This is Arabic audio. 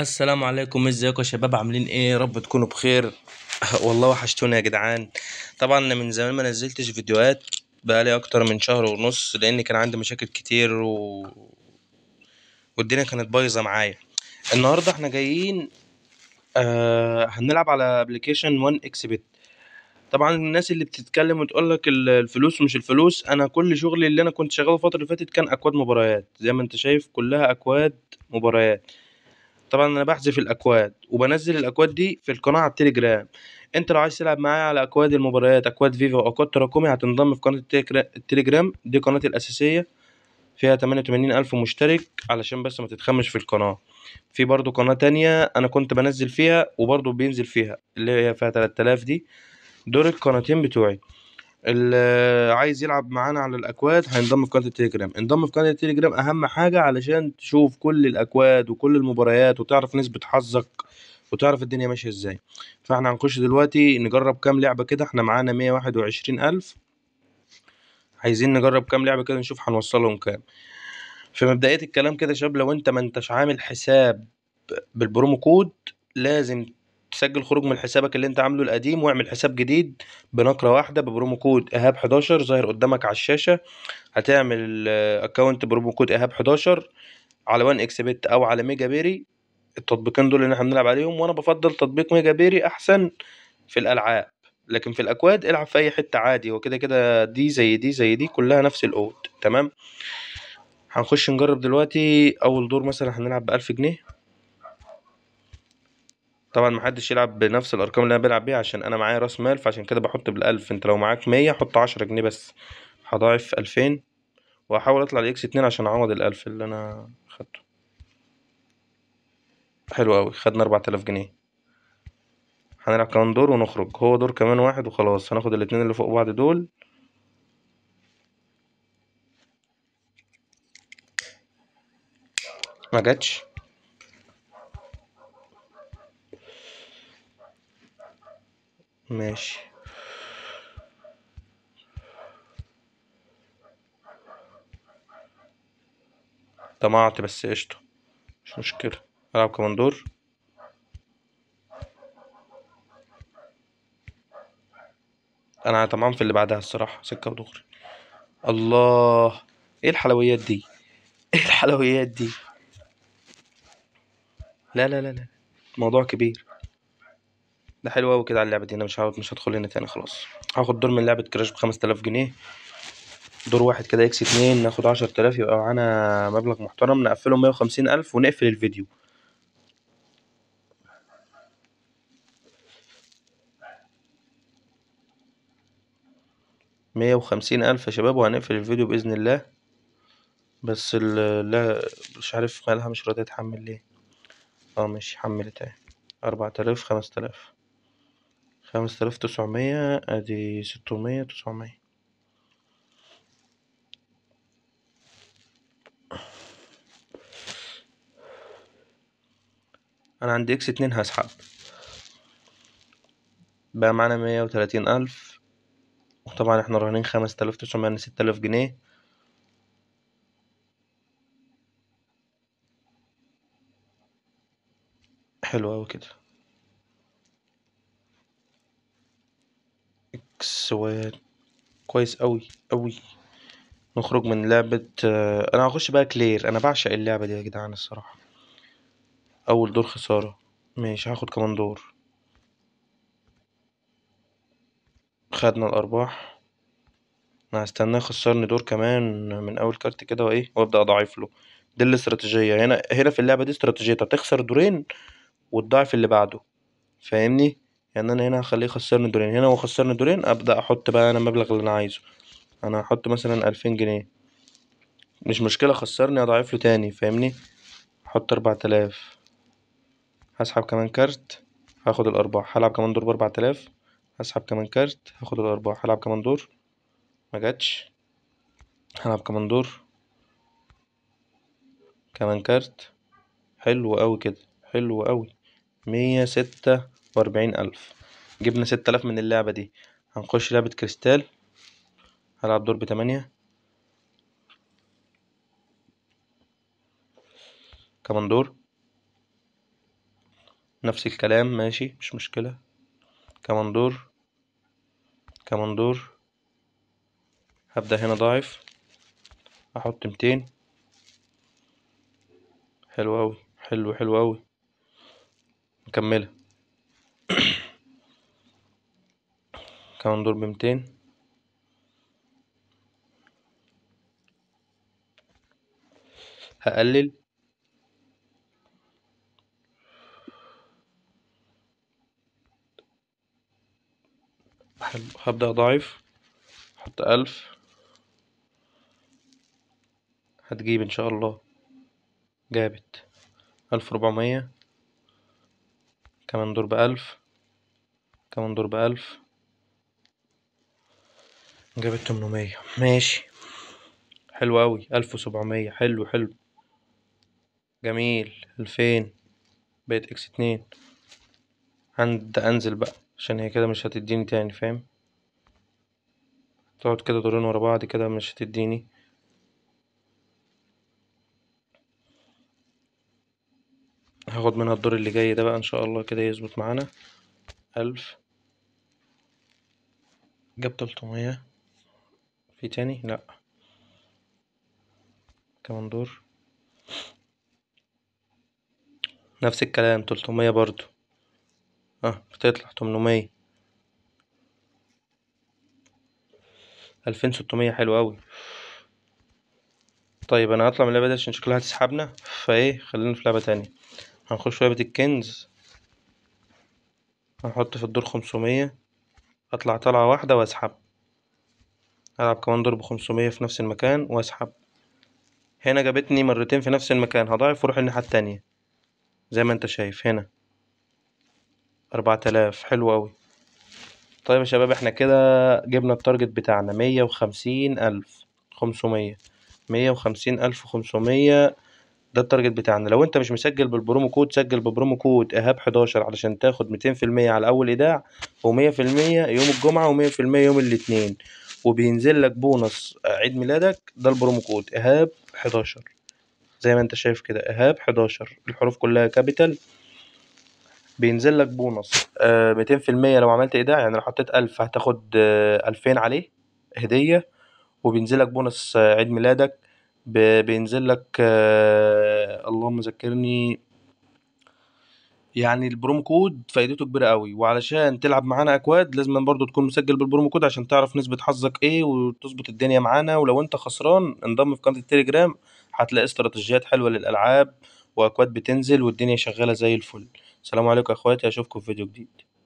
السلام عليكم ازيكم يا شباب عاملين ايه يا رب تكونوا بخير والله وحشتوني يا جدعان طبعا من زمان ما نزلتش فيديوهات بقالي اكتر من شهر ونص لان كان عندي مشاكل كتير و... والدنيا كانت بايظه معايا النهارده احنا جايين آه هنلعب على ابلكيشن 1 اكسبت طبعا الناس اللي بتتكلم وتقول لك الفلوس مش الفلوس انا كل شغلي اللي انا كنت شغاله الفتره اللي فاتت كان اكواد مباريات زي ما انت شايف كلها اكواد مباريات طبعا انا بحذف الاكواد وبنزل الاكواد دي في القناه على التليجرام انت لو عايز تلعب معايا على اكواد المباريات اكواد فيفا واكواد تراكمي هتنضم في قناه التليجرام دي قناتي الاساسيه فيها 88 ألف مشترك علشان بس ما تتخمش في القناة في برضو قناة تانية أنا كنت بنزل فيها وبرضو بينزل فيها اللي هي فيها 3000 دي دول القناتين بتوعي اللي عايز يلعب معانا على الاكواد هينضم في قناه التليجرام انضم في قناه التليجرام اهم حاجه علشان تشوف كل الاكواد وكل المباريات وتعرف نسبه حظك وتعرف الدنيا ماشيه ازاي فاحنا هنخش دلوقتي نجرب كام لعبه كده احنا معانا 121000 عايزين نجرب كام لعبه كده نشوف هنوصلهم كام في مبدئيه الكلام كده يا شباب لو انت ما انتش عامل حساب بالبرومو كود لازم سجل خروج من حسابك اللي انت عامله القديم واعمل حساب جديد بنقره واحده ببرومو كود ايهاب 11 ظاهر قدامك على الشاشه هتعمل اكونت برومو كود ايهاب 11 على وان اكس بت او على ميجا بيري التطبيقين دول اللي احنا بنلعب عليهم وانا بفضل تطبيق ميجا بيري احسن في الالعاب لكن في الاكواد العب في اي حته عادي وكده كده دي زي دي زي دي كلها نفس الاود تمام هنخش نجرب دلوقتي اول دور مثلا هنلعب بألف جنيه طبعا محدش يلعب بنفس الارقام اللي انا بلعب بيها عشان انا معايا راس مال فعشان كده بحط بالالف انت لو معاك مية حط عشرة جنيه بس هضاعف الفين وهحاول اطلع لاكس اتنين عشان اعوض الالف اللي انا خدته حلو اوي خدنا اربعة الاف جنيه هنلعب كمان دور ونخرج هو دور كمان واحد وخلاص هناخد الاتنين اللي فوق بعض دول ما جاتش ماشي طمعت بس قشطة مش مشكلة ألعب كمان دور أنا طمعان في اللي بعدها الصراحة سكة ودغري الله ايه الحلويات دي ايه الحلويات دي لا لا لا لا موضوع كبير ده حلو قوي كده على اللعبه دي انا مش هقعد مش هدخل هنا تاني خلاص هاخد دور من لعبه كراش ب 5000 جنيه دور واحد كده اكس اتنين ناخد 10000 يبقى معانا مبلغ محترم نقفله 150000 ونقفل الفيديو مية وخمسين ألف يا شباب وهنقفل الفيديو بإذن الله بس ال لا مش عارف مالها مش راضية تحمل ليه اه مش حملت اهي أربعة آلاف خمسة آلاف خمسة آلاف تسعمية أدي ستمية تسعمية. أنا عندي إكس اتنين هسحب بقى معانا مية وتلاتين ألف وطبعا احنا راهنين خمسة آلاف تسعمية يعني ستة آلاف جنيه حلو أوي كده السؤال كويس أوي أوي نخرج من لعبة آه، أنا هخش بقى كلير أنا بعشق اللعبة دي يا جدعان الصراحة أول دور خسارة ماشي هاخد كمان دور خدنا الأرباح أنا هستناه يخسرني دور كمان من أول كارت كده وإيه وأبدأ أضعف له دي الاستراتيجية هنا هنا في اللعبة دي استراتيجيتها تخسر دورين وتضاعف اللي بعده فاهمني يعني انا هنا هخليه يخسرني دورين هنا هو خسرني دورين ابدا احط بقى انا المبلغ اللي انا عايزه انا هحط مثلا الفين جنيه مش مشكله خسرني اضعف له تاني فاهمني احط اربعة تلاف هسحب كمان كارت هاخد الارباح هلعب كمان دور باربعة تلاف هسحب كمان كارت هاخد الارباح هلعب كمان دور مجتش هلعب كمان دور كمان كارت حلو قوي كده حلو قوي مية ستة وأربعين ألف جبنا ستة آلاف من اللعبة دي هنخش لعبة كريستال هلعب دور بتمانية كمان دور نفس الكلام ماشي مش مشكلة كمان دور كمان دور هبدأ هنا ضاعف أحط ميتين حلو أوي حلو حلو أوي مكملة كمان دور بمتين هقلل هبدأ ضعيف حط ألف هتجيب إن شاء الله جابت ألف ربعمية كمان دور بألف كمان دور بألف جابت 800 ماشي حلو قوي 1700 حلو حلو جميل 2000 بقت اكس 2 عند انزل بقى عشان هي كده مش هتديني تاني فاهم تقعد كده دورين ورا بعض كده مش هتديني هاخد منها الدور اللي جاي ده بقى ان شاء الله كده يظبط معانا ألف جاب تلتمية في تاني لا كمان دور نفس الكلام تلتمية برضو اه بتطلع تمنمية ألفين ستمية حلو أوي طيب أنا هطلع من اللعبة دي عشان شكلها هتسحبنا فايه خلينا في لعبة تانية هنخش لعبة الكنز هنحط في الدور خمسمية أطلع طلعة واحدة وأسحب هلعب كمان ضرب خمسمية في نفس المكان واسحب هنا جابتني مرتين في نفس المكان هضاعف واروح الناحية التانية زي ما انت شايف هنا أربعة آلاف حلو أوي طيب يا شباب احنا كده جبنا التارجت بتاعنا مية وخمسين ألف خمسمية مية وخمسين ألف خمسمية ده التارجت بتاعنا لو انت مش مسجل بالبرومو كود سجل ببرومو كود ايهاب 11 علشان تاخد ميتين في المية على اول ايداع ومية في المية يوم الجمعة ومية في المية يوم الاتنين وبينزل لك بونص عيد ميلادك ده البرومو كود ايهاب 11 زي ما انت شايف كده ايهاب 11 الحروف كلها كابيتال بينزل لك بونص آه، ميتين في المية لو عملت ايداع يعني لو حطيت ألف هتاخد آه، ألفين عليه هدية وبينزل لك بونص عيد ميلادك بينزل لك آه، اللهم ذكرني يعني البرومو كود فايدته كبيره قوي وعلشان تلعب معانا اكواد لازم برضو تكون مسجل بالبرومو كود عشان تعرف نسبه حظك ايه وتظبط الدنيا معانا ولو انت خسران انضم في قناه التليجرام هتلاقي استراتيجيات حلوه للالعاب واكواد بتنزل والدنيا شغاله زي الفل سلام عليكم يا اخواتي اشوفكم في فيديو جديد